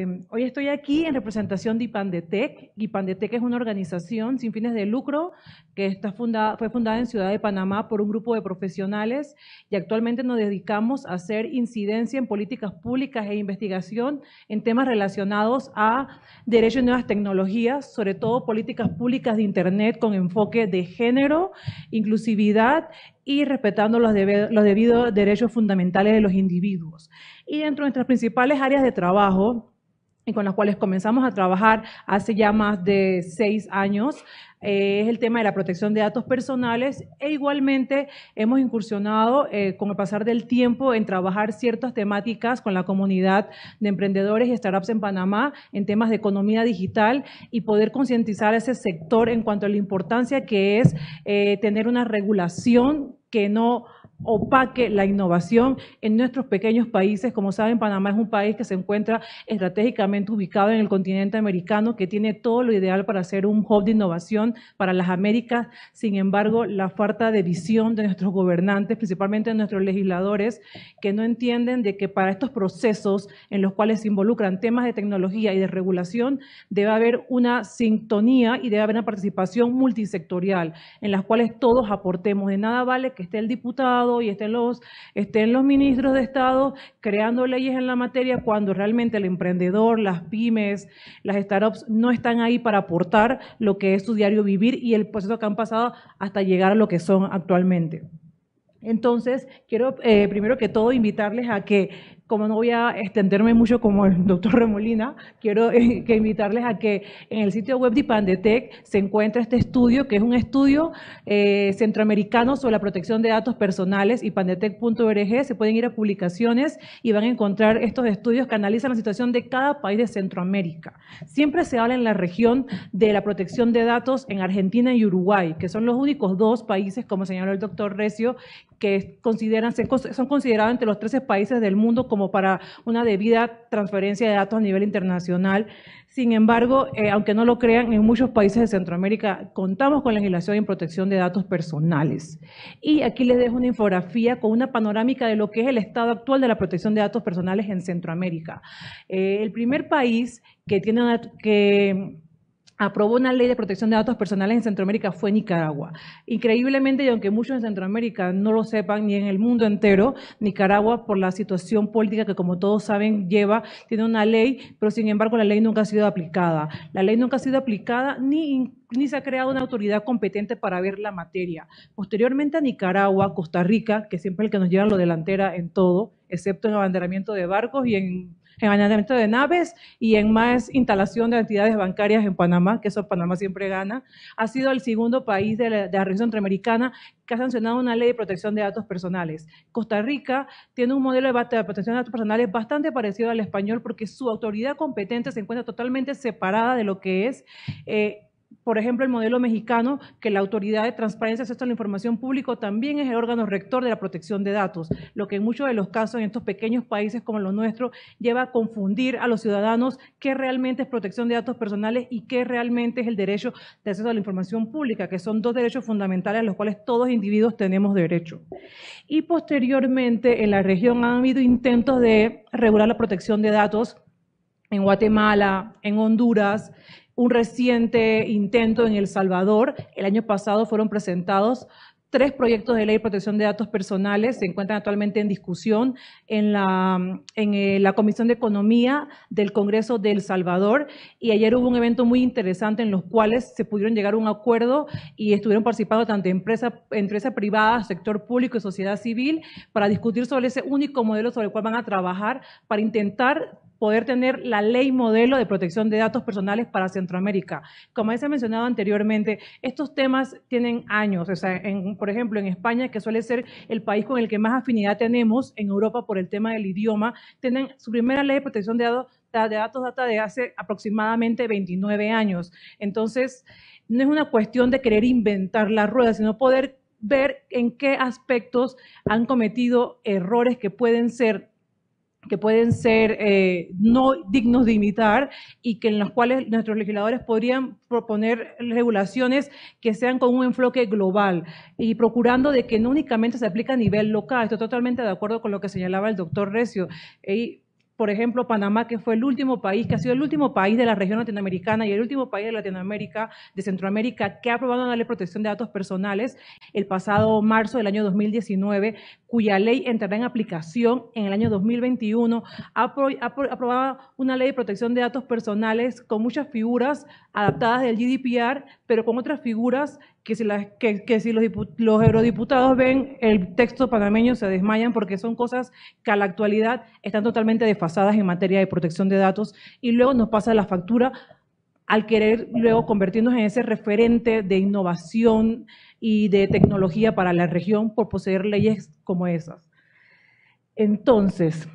Em, hoy estoy aquí en representación de IPANDETEC. IPANDETEC es una organización sin fines de lucro que está fundada, fue fundada en Ciudad de Panamá por un grupo de profesionales y actualmente nos dedicamos a hacer incidencia en políticas públicas e investigación en temas relacionados a derechos y nuevas tecnologías, sobre todo políticas públicas de Internet con enfoque de género, inclusividad y respetando los, los debidos derechos fundamentales de los individuos. Y dentro de nuestras principales áreas de trabajo, y con las cuales comenzamos a trabajar hace ya más de seis años, eh, es el tema de la protección de datos personales e igualmente hemos incursionado eh, con el pasar del tiempo en trabajar ciertas temáticas con la comunidad de emprendedores y startups en Panamá en temas de economía digital y poder concientizar a ese sector en cuanto a la importancia que es eh, tener una regulación que no opaque la innovación en nuestros pequeños países. Como saben, Panamá es un país que se encuentra estratégicamente ubicado en el continente americano, que tiene todo lo ideal para ser un hub de innovación para las Américas. Sin embargo, la falta de visión de nuestros gobernantes, principalmente de nuestros legisladores, que no entienden de que para estos procesos en los cuales se involucran temas de tecnología y de regulación, debe haber una sintonía y debe haber una participación multisectorial en las cuales todos aportemos. De nada vale que esté el diputado, y estén los, estén los ministros de Estado creando leyes en la materia cuando realmente el emprendedor, las pymes, las startups no están ahí para aportar lo que es su diario vivir y el proceso que han pasado hasta llegar a lo que son actualmente. Entonces, quiero eh, primero que todo invitarles a que como no voy a extenderme mucho como el doctor Remolina, quiero eh, que invitarles a que en el sitio web de Ipandetec se encuentra este estudio, que es un estudio eh, centroamericano sobre la protección de datos personales, y ipandetec.org, se pueden ir a publicaciones y van a encontrar estos estudios que analizan la situación de cada país de Centroamérica. Siempre se habla en la región de la protección de datos en Argentina y Uruguay, que son los únicos dos países, como señaló el doctor Recio, que consideran, son considerados entre los 13 países del mundo como como para una debida transferencia de datos a nivel internacional. Sin embargo, eh, aunque no lo crean, en muchos países de Centroamérica contamos con legislación en protección de datos personales. Y aquí les dejo una infografía con una panorámica de lo que es el estado actual de la protección de datos personales en Centroamérica. Eh, el primer país que tiene que aprobó una ley de protección de datos personales en Centroamérica fue Nicaragua. Increíblemente, y aunque muchos en Centroamérica no lo sepan, ni en el mundo entero, Nicaragua, por la situación política que como todos saben lleva, tiene una ley, pero sin embargo la ley nunca ha sido aplicada. La ley nunca ha sido aplicada ni ni se ha creado una autoridad competente para ver la materia. Posteriormente a Nicaragua, Costa Rica, que siempre es el que nos lleva a lo delantera en todo, excepto en abanderamiento de barcos y en en manejamiento de naves y en más instalación de entidades bancarias en Panamá, que eso Panamá siempre gana. Ha sido el segundo país de la, región centroamericana que ha sancionado una ley de protección de datos personales. Costa Rica tiene un modelo de protección de datos personales bastante parecido al español porque su autoridad competente se encuentra totalmente separada de lo que es eh, por ejemplo, el modelo mexicano, que la Autoridad de Transparencia y Acceso a la Información pública también es el órgano rector de la protección de datos, lo que en muchos de los casos en estos pequeños países como los nuestros lleva a confundir a los ciudadanos qué realmente es protección de datos personales y qué realmente es el derecho de acceso a la información pública, que son dos derechos fundamentales a los cuales todos individuos tenemos derecho. Y posteriormente en la región han habido intentos de regular la protección de datos en Guatemala, en Honduras, un reciente intento en El Salvador. El año pasado fueron presentados tres proyectos de ley de protección de datos personales se encuentran actualmente en discusión en la, en eh, la Comisión de Economía del Congreso de El Salvador y ayer hubo un evento muy interesante en los cuales se pudieron llegar a un acuerdo y estuvieron participando tanto empresas empresa privadas, sector público y sociedad civil para discutir sobre ese único modelo sobre el cual van a trabajar para intentar poder tener la ley modelo de protección de datos personales para Centroamérica. Como ya se ha mencionado anteriormente, estos temas tienen años. por ejemplo, en España, que suele ser el país con el que más afinidad tenemos en Europa por el tema del idioma, tienen su primera ley de protección de datos de datos data de hace aproximadamente 29 años. Entonces, no es una cuestión de querer inventar la rueda, sino poder ver en qué aspectos han cometido errores que pueden ser que pueden ser eh, no dignos de imitar y que en los cuales nuestros legisladores podrían proponer regulaciones que sean con un enfoque global y procurando de que no únicamente se aplique a nivel local. Estoy totalmente de acuerdo con lo que señalaba el doctor Recio por ejemplo, Panamá, que fue el último país, que ha sido el último país de la región latinoamericana y el último país de Latinoamérica, de Centroamérica, que ha aprobado una ley de protección de datos personales el pasado marzo del año 2019, cuya ley entrará en aplicación en el año 2021. Ha aprobado una ley de protección de datos personales con muchas figuras adaptadas del GDPR, pero con otras figuras que si, los, eurodiputados ven el texto panameño se desmayan porque son cosas que a la actualidad están totalmente desfasadas en materia de protección de datos y luego nos pasa la factura al querer luego convertirnos en ese referente de innovación y de tecnología para la región por poseer leyes como esas. Entonces,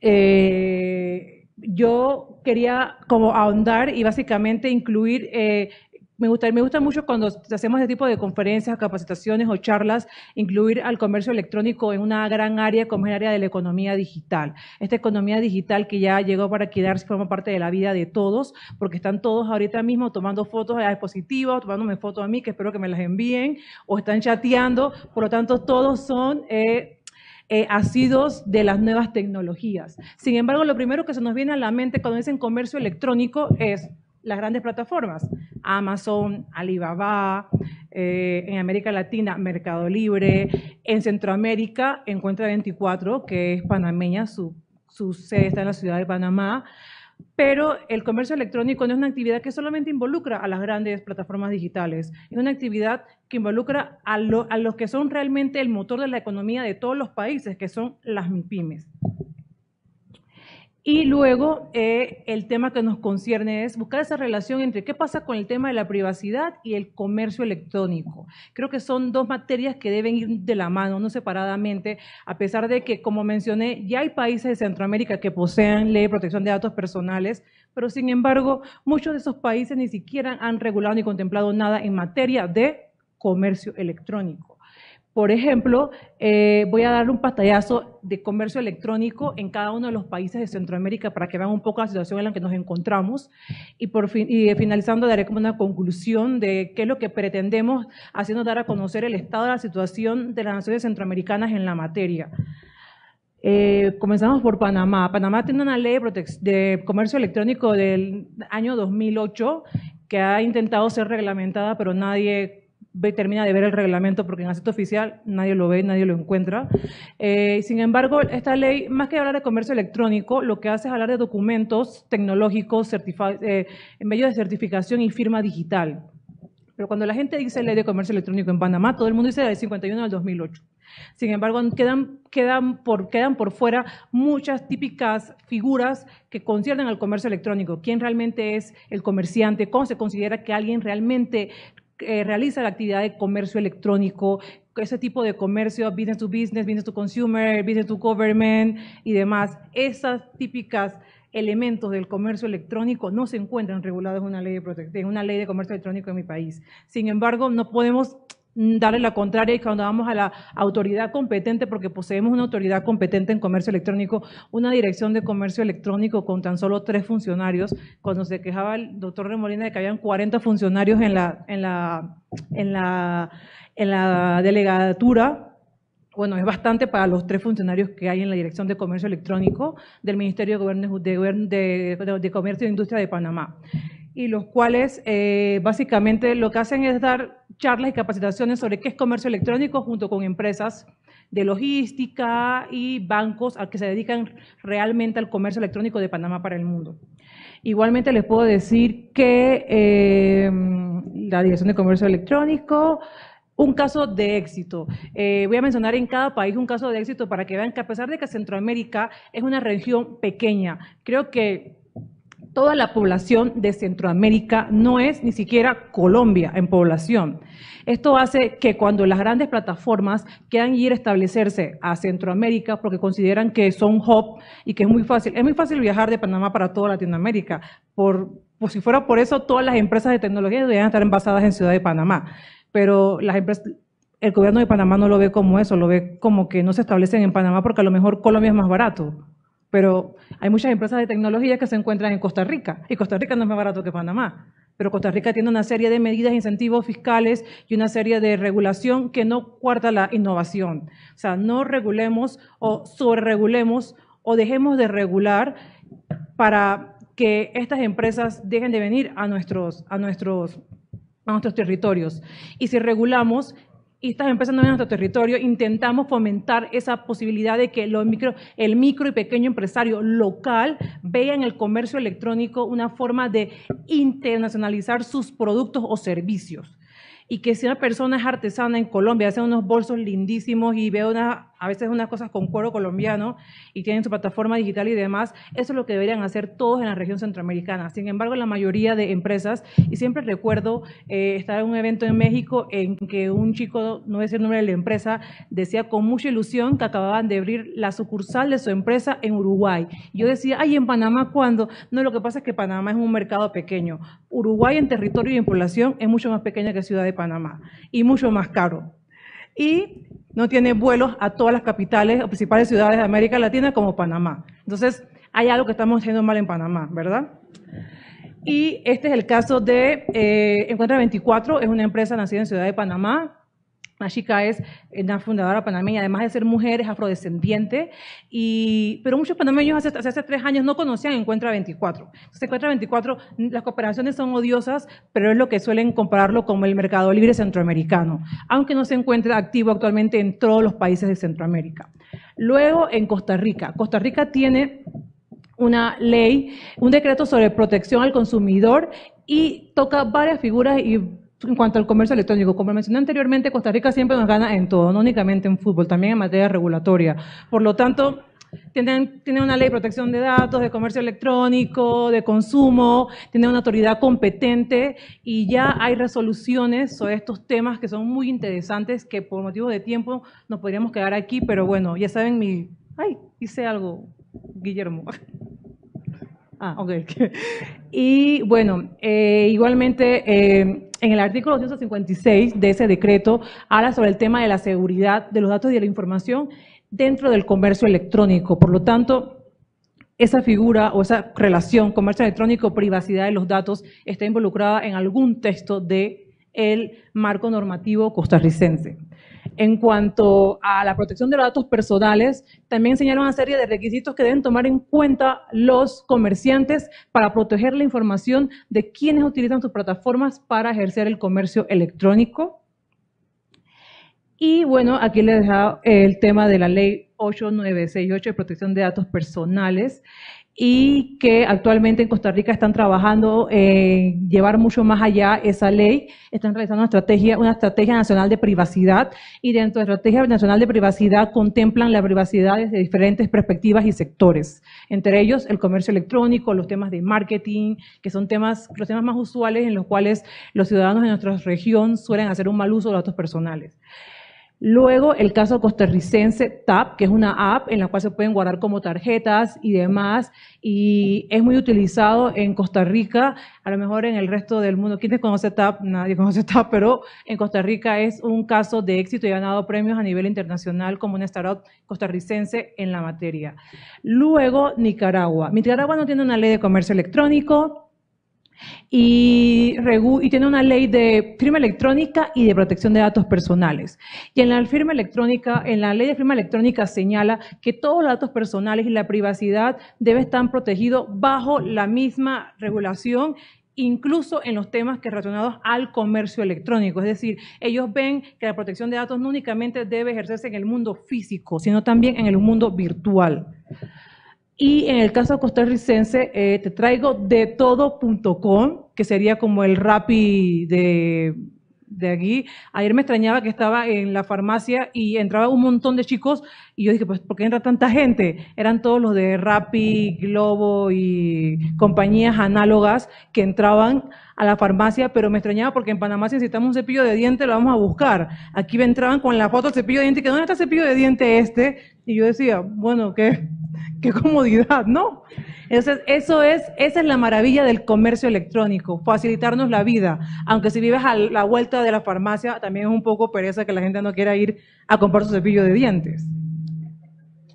eh, yo quería como ahondar y básicamente incluir eh, me gusta, me gusta mucho cuando hacemos este tipo de conferencias, capacitaciones o charlas, incluir al comercio electrónico en una gran área como es el área de la economía digital. Esta economía digital que ya llegó para quedarse forma parte de la vida de todos, porque están todos ahorita mismo tomando fotos a dispositivos, tomándome fotos a mí, que espero que me las envíen, o están chateando. Por lo tanto, todos son... Eh, eh de las nuevas tecnologías. Sin embargo, lo primero que se nos viene a la mente cuando dicen comercio electrónico es las grandes plataformas, Amazon, Alibaba, eh, en América Latina, Mercado Libre, en Centroamérica, Encuentra 24, que es panameña, su, sede está en la ciudad de Panamá. Pero el comercio electrónico no es una actividad que solamente involucra a las grandes plataformas digitales, es una actividad que involucra a, a los que son realmente el motor de la economía de todos los países, que son las MIPIMES. Y luego eh, el tema que nos concierne es buscar esa relación entre qué pasa con el tema de la privacidad y el comercio electrónico. Creo que son dos materias que deben ir de la mano, no separadamente, a pesar de que, como mencioné, ya hay países de Centroamérica que poseen ley de protección de datos personales, pero sin embargo muchos de esos países ni siquiera han regulado ni contemplado nada en materia de comercio electrónico. Por ejemplo, eh, voy a darle un pantallazo de comercio electrónico en cada uno de los países de Centroamérica para que vean un poco la situación en la que nos encontramos. Y, finalizando, daré como una conclusión de qué es lo que pretendemos haciendo dar a conocer el estado de la situación de las naciones centroamericanas en la materia. Eh, comenzamos por Panamá. Panamá tiene una ley de, de comercio electrónico del año 2008 que ha intentado ser reglamentada, pero nadie termina de ver el reglamento porque en aspecto oficial nadie lo ve, nadie lo encuentra. Eh, sin embargo, esta ley, más que hablar de comercio electrónico, lo que hace es hablar de documentos tecnológicos, eh, en medio de certificación y firma digital. Pero cuando la gente dice ley de comercio electrónico en Panamá, todo el mundo dice de 51 al 2008. Sin embargo, quedan, quedan, por, quedan por fuera muchas típicas figuras que conciernen al comercio electrónico. ¿Quién realmente es el comerciante? ¿Cómo se considera que alguien realmente eh, realiza la actividad de comercio electrónico, ese tipo de comercio, business to business, business to consumer, business to government y demás, esas típicas elementos del comercio electrónico no se encuentran regulados en una ley de, en una ley de comercio electrónico en mi país. Sin embargo, no podemos Mm, darle la contraria y cuando vamos a la autoridad competente, porque poseemos una autoridad competente en comercio electrónico, una dirección de comercio electrónico con tan solo tres funcionarios, cuando se quejaba el doctor Remolina de que habían 40 funcionarios en la, en la, en la, en la delegatura, bueno, es bastante para los tres funcionarios que hay en la Dirección de Comercio Electrónico del Ministerio de Comercio e Industria de Panamá y los cuales eh, básicamente lo que hacen es dar charlas y capacitaciones sobre qué es comercio electrónico junto con empresas de logística y bancos a que se dedican realmente al comercio electrónico de Panamá para el mundo. Igualmente les puedo decir que eh, la Dirección de Comercio Electrónico, un caso de éxito. Eh, voy a mencionar en cada país un caso de éxito para que vean que a pesar de que Centroamérica es una región pequeña, creo que toda la población de Centroamérica, no es ni siquiera Colombia en población. Esto hace que cuando las grandes plataformas quieran ir a establecerse a Centroamérica porque consideran que son hub y que es muy fácil, es muy fácil viajar de Panamá para toda Latinoamérica. Por, si fuera por eso, todas las empresas de tecnología deberían estar envasadas en Ciudad de Panamá. Pero las empresas, el gobierno de Panamá no lo ve como eso, lo ve como que no se establecen en Panamá porque a lo mejor Colombia es más barato pero hay muchas empresas de tecnología que se encuentran en Costa Rica, y Costa Rica no es más barato que Panamá. Pero Costa Rica tiene una serie de medidas, incentivos fiscales y una serie de regulación que no cuarta la innovación. O sea, no regulemos o sobre regulemos o dejemos de regular para que estas empresas dejen de venir a nuestros, a nuestros, a nuestros territorios. Y si regulamos, y estás empezando en nuestro territorio, intentamos fomentar esa posibilidad de que micro, el micro y pequeño empresario local vea en el comercio electrónico una forma de internacionalizar sus productos o servicios y que si una persona es artesana en Colombia, hace unos bolsos lindísimos y ve una, a veces unas cosas con cuero colombiano y tienen su plataforma digital y demás, eso es lo que deberían hacer todos en la región centroamericana. Sin embargo, la mayoría de empresas, y siempre recuerdo eh, estar en un evento en México en que un chico, no voy a decir el nombre de la empresa, decía con mucha ilusión que acababan de abrir la sucursal de su empresa en Uruguay. Yo decía, ay, en Panamá, ¿cuándo? No, lo que pasa es que Panamá es un mercado pequeño. Uruguay en territorio y en población es mucho más pequeña que Ciudad de Panamá y mucho más caro. Y no tiene vuelos a todas las capitales o principales ciudades de América Latina como Panamá. Entonces, hay algo que estamos haciendo mal en Panamá, ¿verdad? Y este es el caso de eh, Encuentra 24, es una empresa nacida en Ciudad de Panamá, Ashika es eh, una fundadora panameña, además de ser mujer, es afrodescendiente, y, pero muchos panameños hace, tres años no conocían Encuentra 24. Encuentra 24, mm, las cooperaciones son odiosas, pero es lo que suelen compararlo con el mercado libre centroamericano, aunque no se encuentra activo actualmente en todos los países de Centroamérica. Luego, en Costa Rica. Costa Rica tiene una ley, un decreto sobre protección al consumidor y toca varias figuras y en cuanto al comercio electrónico, como mencioné anteriormente, Costa Rica siempre nos gana en todo, no únicamente en fútbol, también en materia regulatoria. Por lo tanto, tienen, una ley de protección de datos, de comercio electrónico, de consumo, tiene una autoridad competente y ya hay resoluciones sobre estos temas que son muy interesantes que por motivos de tiempo nos podríamos quedar aquí, pero bueno, ya saben mi... ¡Ay! Hice algo, Guillermo. Ah, ok. Y bueno, eh, igualmente... Eh, en el artículo 256 de ese decreto habla sobre el tema de la seguridad de los datos y de la información dentro del comercio electrónico. Por lo tanto, esa figura o esa relación comercio electrónico, privacidad de los datos, está involucrada en algún texto del marco normativo costarricense. En cuanto a la protección de los datos personales, también señala una serie de requisitos que deben tomar en cuenta los comerciantes para proteger la información de quienes utilizan sus plataformas para ejercer el comercio electrónico. Y bueno, aquí les dejado el tema de la ley 8968 de protección de datos personales y que actualmente en Costa Rica están trabajando en llevar mucho más allá esa ley. Están realizando una estrategia, una estrategia nacional de privacidad y dentro de la estrategia nacional de privacidad contemplan la privacidad desde diferentes perspectivas y sectores, entre ellos el comercio electrónico, los temas de marketing, que son temas, los temas más usuales en los cuales los ciudadanos de nuestra región suelen hacer un mal uso de datos personales. Luego el caso costarricense TAP, que es una app en la cual se pueden guardar como tarjetas y demás, y es muy utilizado en Costa Rica, a lo mejor en el resto del mundo. ¿Quiénes conoce TAP? Nadie conoce TAP, pero en Costa Rica es un caso de éxito y ha ganado premios a nivel internacional como un startup costarricense en la materia. Luego Nicaragua. Nicaragua no tiene una ley de comercio electrónico, y, tiene una ley de firma electrónica y de protección de datos personales. Y en la firma electrónica, en la ley de firma electrónica señala que todos los datos personales y la privacidad deben estar protegidos bajo la misma regulación incluso en los temas que relacionados al comercio electrónico. Es decir, ellos ven que la protección de datos no únicamente debe ejercerse en el mundo físico, sino también en el mundo virtual. Y en el caso costarricense, eh, te traigo de todo.com, que sería como el Rappi de, de aquí. Ayer me extrañaba que estaba en la farmacia y entraba un montón de chicos y yo dije, pues, ¿por qué entra tanta gente? Eran todos los de Rappi, Globo y compañías análogas que entraban a la farmacia, pero me extrañaba porque en Panamá si necesitamos un cepillo de diente lo vamos a buscar. Aquí me entraban con la foto del cepillo de diente, que ¿dónde está el cepillo de diente este? Y yo decía, bueno, ¿qué? qué comodidad, ¿no? Entonces, eso es, esa es la maravilla del comercio electrónico, facilitarnos la vida. Aunque si vives a la vuelta de la farmacia, también es un poco pereza que la gente no quiera ir a comprar su cepillo de dientes.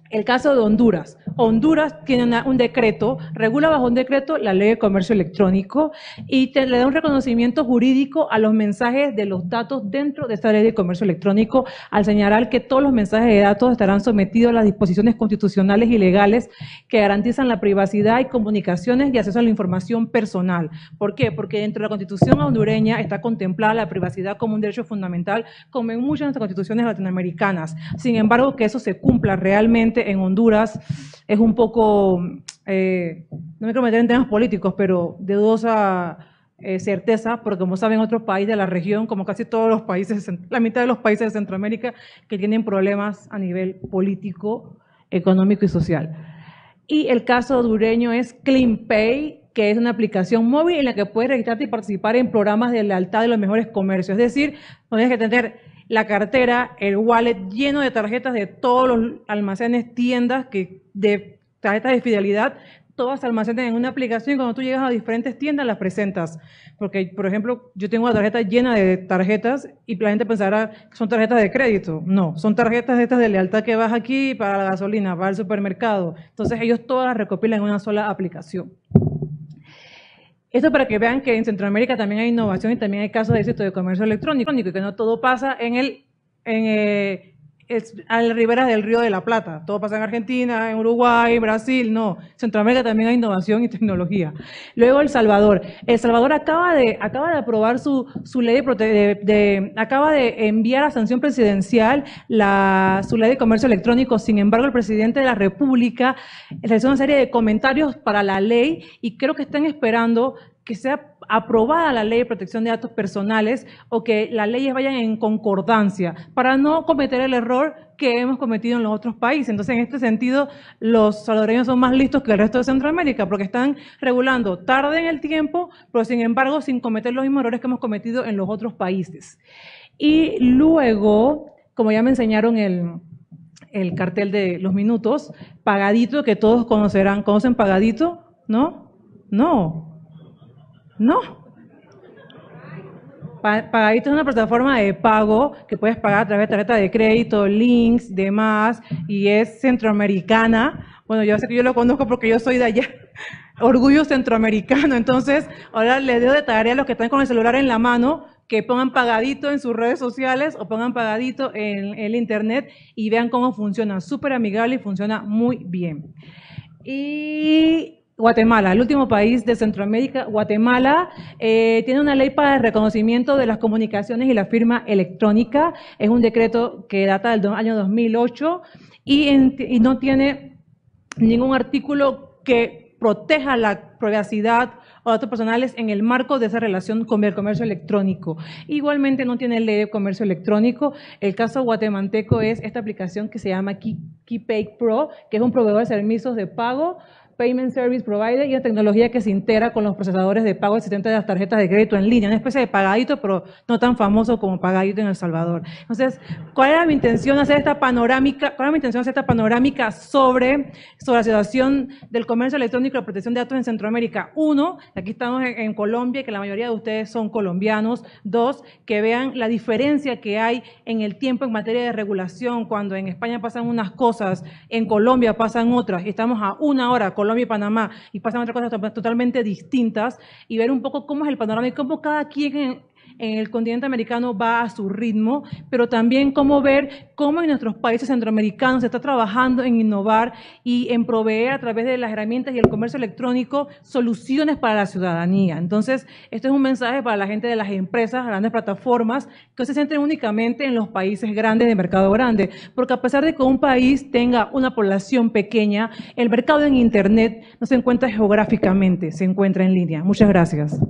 El caso de Honduras. Honduras tiene un decreto, regula bajo un decreto la ley de comercio electrónico y le da un reconocimiento jurídico a los mensajes de los datos dentro de esta ley de comercio electrónico al señalar que todos los mensajes de datos estarán sometidos a las disposiciones constitucionales y legales que garantizan la privacidad y comunicaciones y acceso a la información personal. ¿Por qué? Porque dentro de la constitución hondureña está contemplada la privacidad como un derecho fundamental, como en muchas de nuestras constituciones latinoamericanas. Sin embargo, que eso se cumpla realmente en Honduras es un poco, eh, no me quiero meter en temas políticos, pero de dudosa eh, certeza, porque como saben, otros países de la región, como casi todos los países, la mitad de los países de Centroamérica, que tienen problemas a nivel político, económico y social. Y el caso dureño es CleanPay, que es una aplicación móvil en la que puedes registrarte y participar en programas de lealtad de los mejores comercios. Es decir, no tienes que tener la cartera, el wallet lleno de tarjetas de todos los almacenes, tiendas que de tarjetas de fidelidad, todas se almacenan en una aplicación y cuando tú llegas a diferentes tiendas las presentas. Porque, por ejemplo, yo tengo una tarjeta llena de tarjetas y la gente pensará que son tarjetas de crédito. No, son tarjetas estas de lealtad que vas aquí para la gasolina, para al supermercado. Entonces ellos todas las recopilan en una sola aplicación. Esto para que vean que en Centroamérica también hay innovación y también hay casos de éxito de comercio electrónico y que no todo pasa en el, en, eh, es a las riberas del Río de la Plata. Todo pasa en Argentina, en Uruguay, Brasil, no. Centroamérica también hay innovación y tecnología. Luego El Salvador. El Salvador acaba de, acaba de aprobar su, su ley de, de, acaba de enviar a sanción presidencial su ley de comercio electrónico. Sin embargo, el presidente de la República realizó una serie de comentarios para la ley y creo que están esperando que sea aprobada la ley de protección de datos personales o que las leyes vayan en concordancia para no cometer el error que hemos cometido en los otros países. Entonces, en este sentido, los salvadoreños son más listos que el resto de Centroamérica porque están regulando tarde en el tiempo, pero sin embargo sin cometer los mismos errores que hemos cometido en los otros países. Y luego, como ya me enseñaron el, el cartel de los minutos, pagadito, que todos conocerán, conocen pagadito, ¿no? No, no. Pagadito es una plataforma de pago que puedes pagar a través de tarjeta de crédito, links, demás, y es centroamericana. Bueno, yo sé que yo lo conozco porque yo soy de allá, orgullo centroamericano. Entonces, ahora les dejo de tarea a los que están con el celular en la mano que pongan pagadito en sus redes sociales o pongan pagadito en el internet y vean cómo funciona. Súper amigable y funciona muy bien. Y Guatemala, el último país de Centroamérica, Guatemala eh, tiene una ley para el reconocimiento de las comunicaciones y la firma electrónica. Es un decreto que data del año 2008 y, no tiene ningún artículo que proteja la privacidad o datos personales en el marco de esa relación con el comercio electrónico. Igualmente no tiene ley de comercio electrónico. El caso guatemalteco es esta aplicación que se llama Keypay Pro, que es un proveedor de servicios de pago Payment Service Provider y la tecnología que se integra con los procesadores de pago existentes de las tarjetas de crédito en línea, una especie de pagadito, pero no tan famoso como pagadito en El Salvador. Entonces, ¿cuál era mi intención hacer esta panorámica? ¿Cuál era mi intención hacer esta panorámica sobre, sobre la situación del comercio electrónico y la protección de datos en Centroamérica? Uno, aquí estamos en, Colombia Colombia, que la mayoría de ustedes son colombianos. Dos, que vean la diferencia que hay en el tiempo en materia de regulación, cuando en España pasan unas cosas, en Colombia pasan otras, y estamos a una hora. Colombia y Panamá y pasan otras cosas totalmente distintas y ver un poco cómo es el panorama y cómo cada quien en el continente americano va a su ritmo, pero también cómo ver cómo en nuestros países centroamericanos se está trabajando en innovar y en proveer a través de las herramientas y el comercio electrónico soluciones para la ciudadanía. Entonces, este es un mensaje para la gente de las empresas, grandes plataformas, que se centren únicamente en los países grandes de mercado grande, porque a pesar de que un país tenga una población pequeña, el mercado en Internet no se encuentra geográficamente, se encuentra en línea. Muchas gracias.